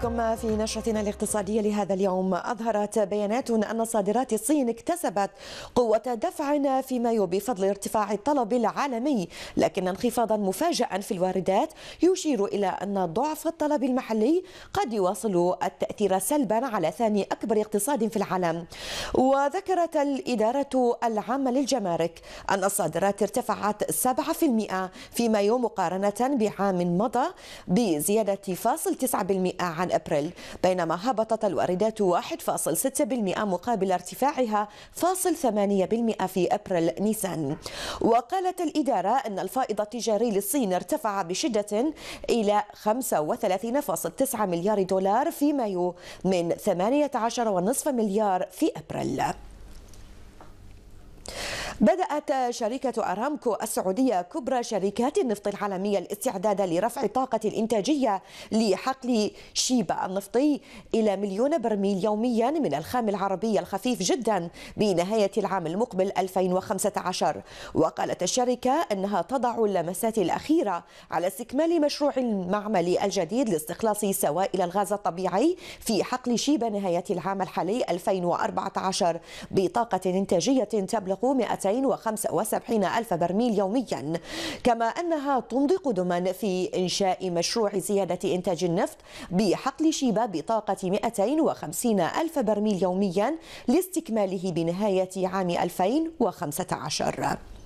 بكم في نشرتنا الاقتصادية لهذا اليوم أظهرت بيانات أن صادرات الصين اكتسبت قوة دفع في مايو بفضل ارتفاع الطلب العالمي لكن انخفاضا مفاجئا في الواردات يشير إلى أن ضعف الطلب المحلي قد يواصل التأثير سلبا على ثاني أكبر اقتصاد في العالم وذكرت الإدارة العامة للجمارك أن الصادرات ارتفعت 7% في مايو مقارنة بعام مضى بزيادة فاصل 9% عن عن أبريل بينما هبطت الواردات 1.6% مقابل ارتفاعها 0.8% في أبريل نيسان وقالت الإدارة أن الفائض التجاري للصين ارتفع بشدة إلى 35.9 مليار دولار في مايو من 18.5 مليار في أبريل بدأت شركة أرامكو السعودية كبرى شركات النفط العالمية الاستعداد لرفع الطاقة الإنتاجية لحقل شيبا النفطي إلى مليون برميل يوميا من الخام العربي الخفيف جدا بنهاية العام المقبل 2015 وقالت الشركة أنها تضع اللمسات الأخيرة على استكمال مشروع المعمل الجديد لاستخلاص سوائل الغاز الطبيعي في حقل شيبا نهاية العام الحالي 2014 بطاقة إنتاجية تبلغ 200 275 ألف برميل يوميا كما أنها تمضي قدما في إنشاء مشروع زيادة إنتاج النفط بحقل شيبة بطاقة 250 ألف برميل يوميا لاستكماله بنهاية عام 2015